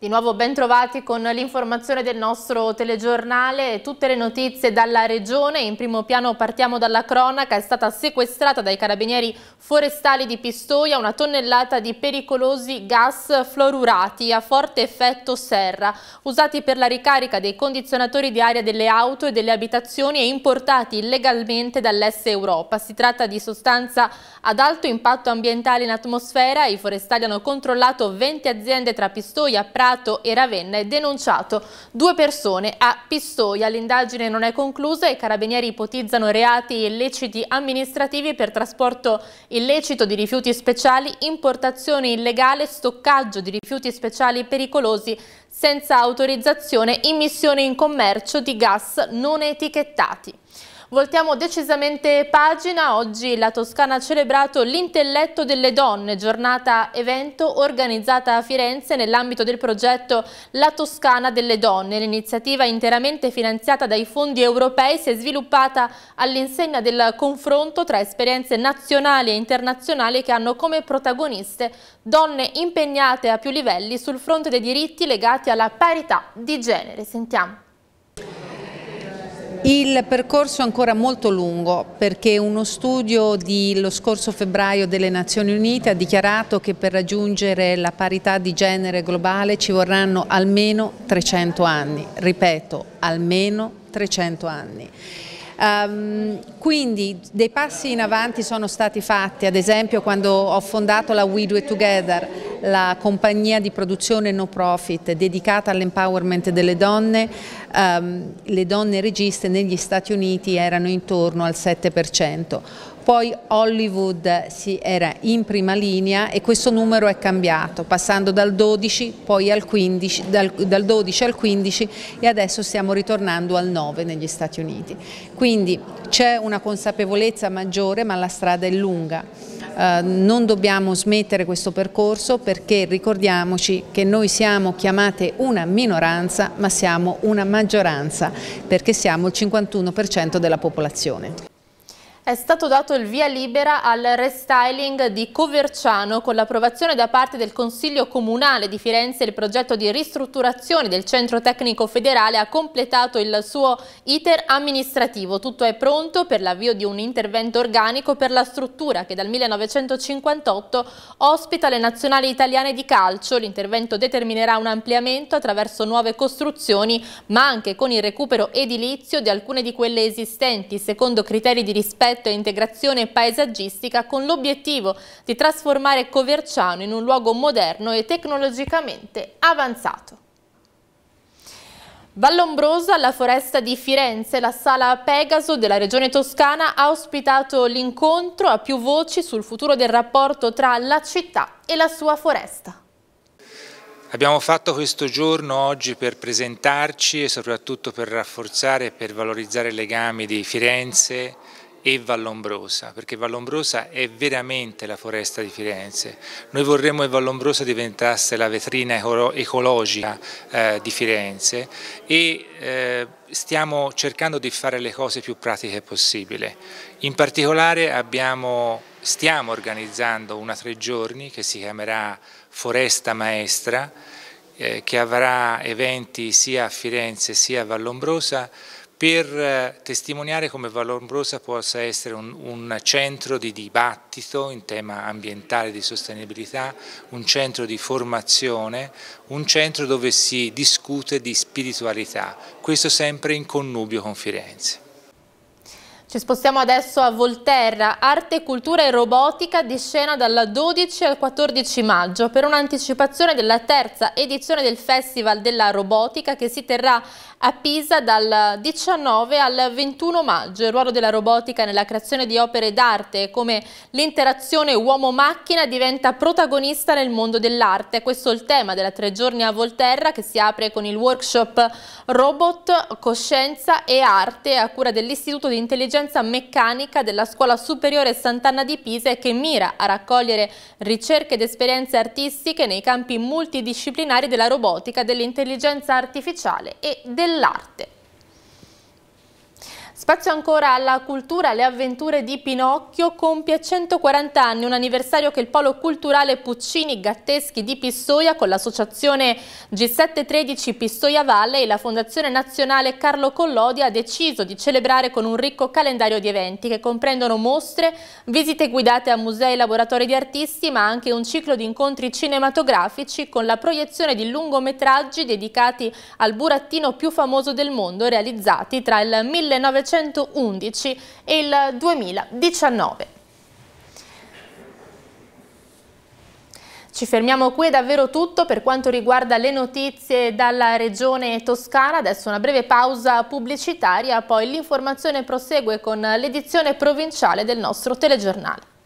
Di nuovo bentrovati con l'informazione del nostro telegiornale, tutte le notizie dalla regione, in primo piano partiamo dalla cronaca, è stata sequestrata dai carabinieri forestali di Pistoia una tonnellata di pericolosi gas fluorurati a forte effetto serra, usati per la ricarica dei condizionatori di aria delle auto e delle abitazioni e importati illegalmente dall'est Europa. Si tratta di sostanza ad alto impatto ambientale in atmosfera, i forestali hanno controllato 20 aziende tra Pistoia, Prato, Prato e Ravenna è denunciato due persone a Pistoia. L'indagine non è conclusa e i carabinieri ipotizzano reati illeciti amministrativi per trasporto illecito di rifiuti speciali, importazione illegale, stoccaggio di rifiuti speciali pericolosi senza autorizzazione, immissione in commercio di gas non etichettati. Voltiamo decisamente pagina, oggi la Toscana ha celebrato l'intelletto delle donne, giornata evento organizzata a Firenze nell'ambito del progetto La Toscana delle donne. L'iniziativa interamente finanziata dai fondi europei si è sviluppata all'insegna del confronto tra esperienze nazionali e internazionali che hanno come protagoniste donne impegnate a più livelli sul fronte dei diritti legati alla parità di genere. Sentiamo. Il percorso è ancora molto lungo perché uno studio dello scorso febbraio delle Nazioni Unite ha dichiarato che per raggiungere la parità di genere globale ci vorranno almeno 300 anni, ripeto, almeno 300 anni. Um, quindi dei passi in avanti sono stati fatti, ad esempio quando ho fondato la We Do It Together, la compagnia di produzione no profit dedicata all'empowerment delle donne, ehm, le donne registe negli Stati Uniti erano intorno al 7%. Poi Hollywood si era in prima linea e questo numero è cambiato, passando dal 12, al 15, dal, dal 12 al 15 e adesso stiamo ritornando al 9 negli Stati Uniti. Quindi c'è una consapevolezza maggiore ma la strada è lunga. Eh, non dobbiamo smettere questo percorso perché ricordiamoci che noi siamo chiamate una minoranza ma siamo una maggioranza perché siamo il 51% della popolazione. È stato dato il via libera al restyling di Coverciano con l'approvazione da parte del Consiglio Comunale di Firenze il progetto di ristrutturazione del Centro Tecnico Federale ha completato il suo iter amministrativo. Tutto è pronto per l'avvio di un intervento organico per la struttura che dal 1958 ospita le nazionali italiane di calcio. L'intervento determinerà un ampliamento attraverso nuove costruzioni ma anche con il recupero edilizio di alcune di quelle esistenti secondo criteri di rispetto progetto e integrazione paesaggistica con l'obiettivo di trasformare Coverciano in un luogo moderno e tecnologicamente avanzato. Vallombrosa, la foresta di Firenze, la sala Pegaso della regione toscana ha ospitato l'incontro a più voci sul futuro del rapporto tra la città e la sua foresta. Abbiamo fatto questo giorno oggi per presentarci e soprattutto per rafforzare e per valorizzare i legami di Firenze, e Vallombrosa, perché Vallombrosa è veramente la foresta di Firenze. Noi vorremmo che Vallombrosa diventasse la vetrina ecologica eh, di Firenze e eh, stiamo cercando di fare le cose più pratiche possibile. In particolare abbiamo, stiamo organizzando una tre giorni che si chiamerà Foresta Maestra, eh, che avrà eventi sia a Firenze sia a Vallombrosa per eh, testimoniare come Vallombrosa possa essere un, un, centro di dibattito in tema ambientale di sostenibilità, un centro di formazione, un centro dove si discute di spiritualità, questo sempre in connubio con Firenze. Ci spostiamo adesso a Volterra, arte, cultura e robotica di scena dalla 12 al 14 maggio per un'anticipazione della terza edizione del Festival della Robotica che si terrà a Pisa dal 19 al 21 maggio. Il ruolo della robotica nella creazione di opere d'arte come l'interazione uomo-macchina diventa protagonista nel mondo dell'arte. Questo è il tema della tre giorni a Volterra che si apre con il workshop Robot, Coscienza e Arte a cura dell'Istituto di Intelligenza Meccanica della Scuola Superiore Sant'Anna di Pisa e che mira a raccogliere ricerche ed esperienze artistiche nei campi multidisciplinari della robotica, dell'intelligenza artificiale e della dell'arte. Spazio ancora alla cultura, le avventure di Pinocchio compie 140 anni, un anniversario che il Polo Culturale Puccini Gatteschi di Pistoia con l'associazione G713 Pistoia Valle e la Fondazione Nazionale Carlo Collodi ha deciso di celebrare con un ricco calendario di eventi che comprendono mostre, visite guidate a musei e laboratori di artisti ma anche un ciclo di incontri cinematografici con la proiezione di lungometraggi dedicati al burattino più famoso del mondo realizzati tra il 1900 1911 e il 2019. Ci fermiamo qui, è davvero tutto per quanto riguarda le notizie dalla regione toscana. Adesso una breve pausa pubblicitaria, poi l'informazione prosegue con l'edizione provinciale del nostro telegiornale.